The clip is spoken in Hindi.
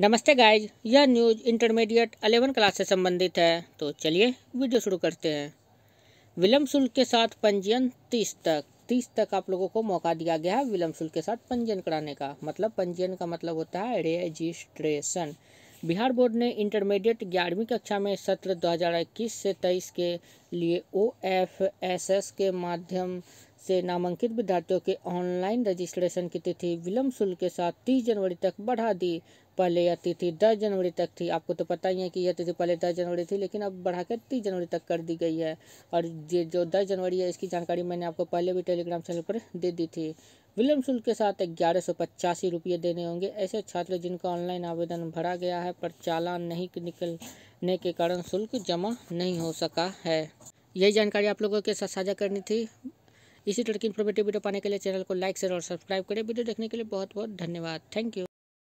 नमस्ते गाइज यह न्यूज़ इंटरमीडिएट 11 क्लास से संबंधित है तो चलिए वीडियो शुरू करते हैं विलम्ब शुल्क के साथ पंजीयन 30 तक 30 तक आप लोगों को मौका दिया गया है विलम्ब शुल्क के साथ पंजीयन कराने का मतलब पंजीयन का मतलब होता है रजिस्ट्रेशन बिहार बोर्ड ने इंटरमीडिएट ग्यारहवीं कक्षा में सत्र दो से तेईस के लिए ओ एफ एस एस के माध्यम से नामांकित विद्यार्थियों के ऑनलाइन रजिस्ट्रेशन की तिथि विलम्ब शुल्क के साथ तीस जनवरी तक बढ़ा दी पहले यह तिथि दस जनवरी तक थी आपको तो पता ही है कि यह तिथि पहले दस जनवरी थी लेकिन अब बढ़ाकर तीस जनवरी तक कर दी गई है और ये जो दस जनवरी है इसकी जानकारी मैंने आपको पहले भी टेलीग्राम चैनल पर दे दी थी विलम्ब शुल्क के साथ ग्यारह सौ पचासी रुपये देने होंगे ऐसे छात्र जिनका ऑनलाइन आवेदन भरा गया है पर चालान नहीं निकलने के कारण शुल्क जमा नहीं हो सका है यही जानकारी आप लोगों के साथ साझा करनी थी इसी तरह की इन्फॉर्मेटिव वीडियो पाने के लिए चैनल को लाइक शेयर और सब्सक्राइब करें वीडियो देखने के लिए बहुत बहुत धन्यवाद थैंक यू